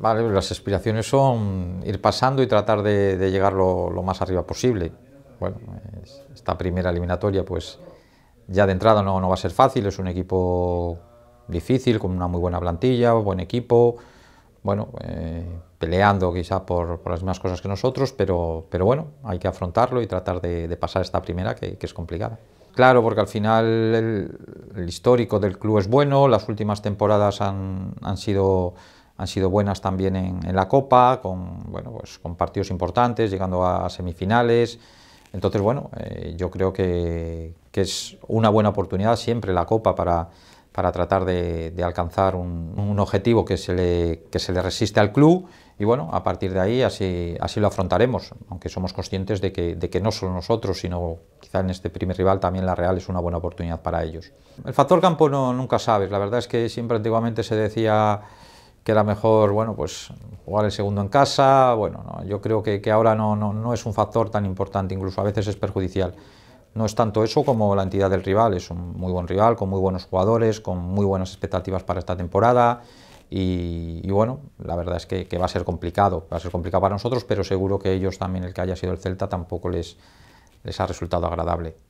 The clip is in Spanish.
Vale, las aspiraciones son ir pasando y tratar de, llegar lo, más arriba posible. Bueno, esta primera eliminatoria, pues ya de entrada no, no, va a ser fácil, es un equipo difícil, con una muy buena plantilla, buen equipo, bueno, eh, peleando quizá por, las mismas cosas que nosotros, pero, pero bueno, hay que afrontarlo y tratar de, pasar esta primera que, es complicada. Claro, porque al final el, el, histórico del club es bueno, las últimas temporadas han, han sido han sido buenas también en, la Copa, con, bueno, pues, con partidos importantes, llegando a semifinales. Entonces, bueno, eh, yo creo que, que, es una buena oportunidad siempre la Copa para, para tratar de, alcanzar un, objetivo que se, le, que se le resiste al club y bueno, a partir de ahí así, así lo afrontaremos, aunque somos conscientes de que, de que no solo nosotros, sino quizá en este primer rival también la Real es una buena oportunidad para ellos. El factor campo no, nunca sabes, la verdad es que siempre antiguamente se decía que era mejor, bueno, pues jugar el segundo en casa, bueno, yo creo que, ahora no, no, es un factor tan importante, incluso a veces es perjudicial. No es tanto eso como la entidad del rival, es un muy buen rival, con muy buenos jugadores, con muy buenas expectativas para esta temporada y, bueno, la verdad es que, que, va a ser complicado, va a ser complicado para nosotros, pero seguro que ellos también, el que haya sido el Celta, tampoco les, les ha resultado agradable.